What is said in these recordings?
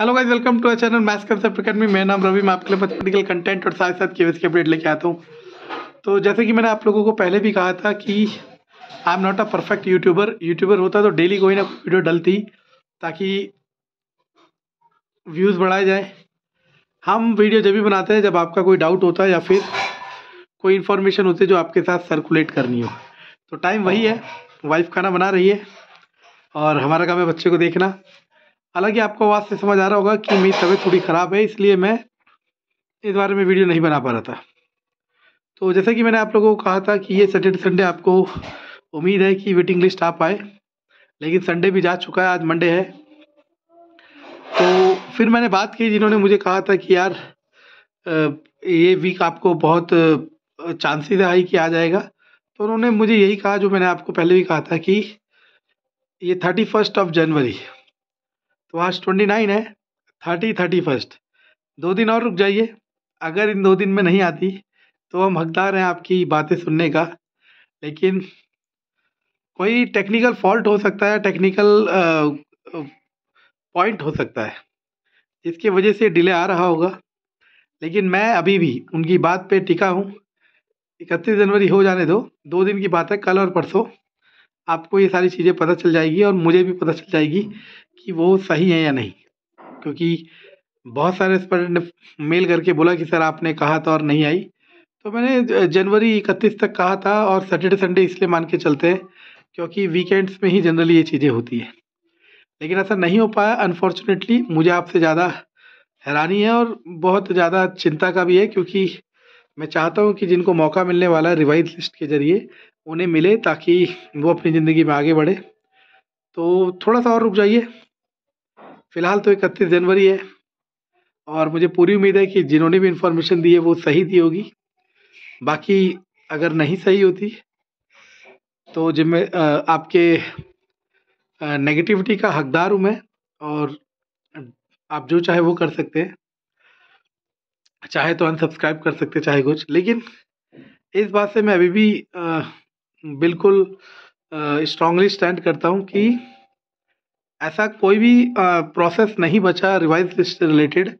hello guys welcome to our channel math concept academy मेरा नाम रवि मैं आपके लिए प्रैक्टिकल कंटेंट और साथ साथ केवीएस के अपडेट लेके आता हूँ तो जैसे कि मैंने आप लोगों को पहले भी कहा था कि I am not a perfect YouTuber YouTuber होता तो डेली कोई ना कोई वीडियो डलती ताकि व्यूज़ बढ़ाए जाए हम वीडियो जब भी बनाते हैं जब आपका कोई डाउट होता है या फिर कोई इन्फॉर्मेशन होती है जो आपके साथ सर्कुलेट करनी हो तो टाइम वही है वाइफ खाना बना रही है और हमारा काम है बच्चे को देखना हालांकि आपको आवाज़ से समझ आ रहा होगा कि मेरी तबीयत थोड़ी ख़राब है इसलिए मैं इस बारे में वीडियो नहीं बना पा रहा था तो जैसा कि मैंने आप लोगों को कहा था कि ये सैटरडे संडे आपको उम्मीद है कि वेटिंग लिस्ट आ पाए लेकिन संडे भी जा चुका है आज मंडे है तो फिर मैंने बात की जिन्होंने मुझे कहा था कि यार ये वीक आपको बहुत चांसेस है हाई कि आ जाएगा तो उन्होंने मुझे यही कहा जो मैंने आपको पहले भी कहा था कि ये थर्टी फर्स्ट ऑफ जनवरी तो आज ट्वेंटी नाइन है थर्टी थर्टी फर्स्ट दो दिन और रुक जाइए अगर इन दो दिन में नहीं आती तो हम हकदार हैं आपकी बातें सुनने का लेकिन कोई टेक्निकल फॉल्ट हो सकता है टेक्निकल पॉइंट हो सकता है जिसकी वजह से डिले आ रहा होगा लेकिन मैं अभी भी उनकी बात पे टिका हूँ इकतीस जनवरी हो जाने दो दो दिन की बात है कल और परसों आपको ये सारी चीज़ें पता चल जाएगी और मुझे भी पता चल जाएगी कि वो सही है या नहीं क्योंकि बहुत सारे स्टूडेंट ने मेल करके बोला कि सर आपने कहा था और नहीं आई तो मैंने जनवरी इकतीस तक कहा था और सैटरडे संडे इसलिए मान के चलते हैं क्योंकि वीकेंड्स में ही जनरली ये चीज़ें होती हैं लेकिन ऐसा नहीं हो पाया अनफॉर्चुनेटली मुझे आपसे ज़्यादा हैरानी है और बहुत ज़्यादा चिंता का भी है क्योंकि मैं चाहता हूँ कि जिनको मौका मिलने वाला है रिवाइज लिस्ट के ज़रिए उन्हें मिले ताकि वो अपनी ज़िंदगी में आगे बढ़े तो थोड़ा सा और रुक जाइए फ़िलहाल तो इकतीस जनवरी है और मुझे पूरी उम्मीद है कि जिन्होंने भी इन्फॉर्मेशन दी है वो सही दी होगी बाकी अगर नहीं सही होती तो जिम्मे आपके नेगेटिविटी का हकदार हूँ मैं और आप जो चाहे वो कर सकते हैं चाहे तो अनसब्सक्राइब कर सकते चाहे कुछ लेकिन इस बात से मैं अभी भी आ, बिल्कुल स्ट्रांगली स्टैंड करता हूँ कि ऐसा कोई भी प्रोसेस नहीं बचा रिवाइज लिस्ट से रिलेटेड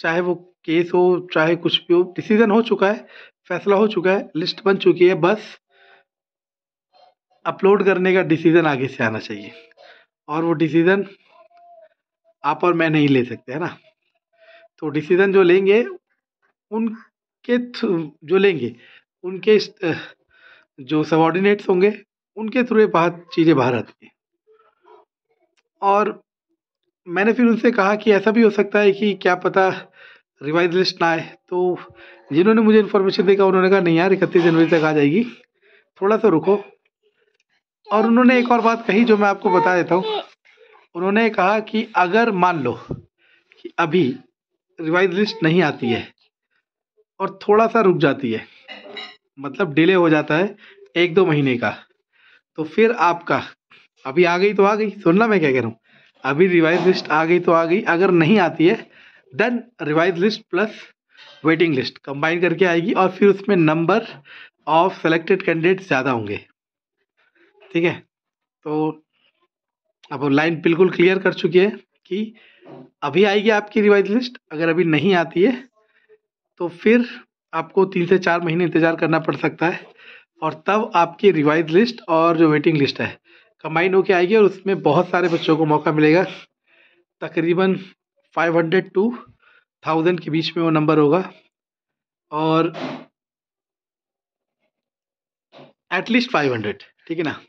चाहे वो केस हो चाहे कुछ भी हो डिसीजन हो चुका है फैसला हो चुका है लिस्ट बन चुकी है बस अपलोड करने का डिसीजन आगे से आना चाहिए और वो डिसीजन आप और मैं नहीं ले सकते है ना तो डिसीजन जो लेंगे उनके थ्रू जो लेंगे उनके जो सबॉर्डिनेट्स होंगे उनके थ्रू बात चीज़ें बाहर आती हैं और मैंने फिर उनसे कहा कि ऐसा भी हो सकता है कि क्या पता रिवाइज लिस्ट ना आए तो जिन्होंने मुझे इन्फॉर्मेशन देखा उन्होंने कहा नहीं यार इकतीस जनवरी तक आ जाएगी थोड़ा सा रुको और उन्होंने एक और बात कही जो मैं आपको बता देता हूँ उन्होंने कहा कि अगर मान लो कि अभी रिवाइज लिस्ट नहीं आती है और थोड़ा सा रुक जाती है मतलब डिले हो जाता है एक दो महीने का तो फिर आपका अभी आ गई तो आ गई सुनना मैं क्या कह रहा हूँ अभी रिवाइज लिस्ट आ गई तो आ गई अगर नहीं आती है then revise list plus waiting list combine करके आएगी और फिर उसमें नंबर ऑफ सेलेक्टेड कैंडिडेट ज़्यादा होंगे ठीक है तो अब लाइन बिल्कुल क्लियर कर चुकी है कि अभी आएगी आपकी रिवाइज लिस्ट अगर अभी नहीं आती है तो फिर आपको तीन से चार महीने इंतज़ार करना पड़ सकता है और तब आपकी रिवाइज लिस्ट और जो वेटिंग लिस्ट है कंबाइन होके आएगी और उसमें बहुत सारे बच्चों को मौका मिलेगा तकरीबन 500 टू 1000 के बीच में वो नंबर होगा और एटलीस्ट 500 ठीक है ना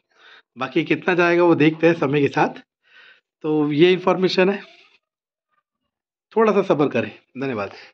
बाकी कितना जाएगा वो देखते हैं समय के साथ तो ये इन्फॉर्मेशन है थोड़ा सा सफ़र करें धन्यवाद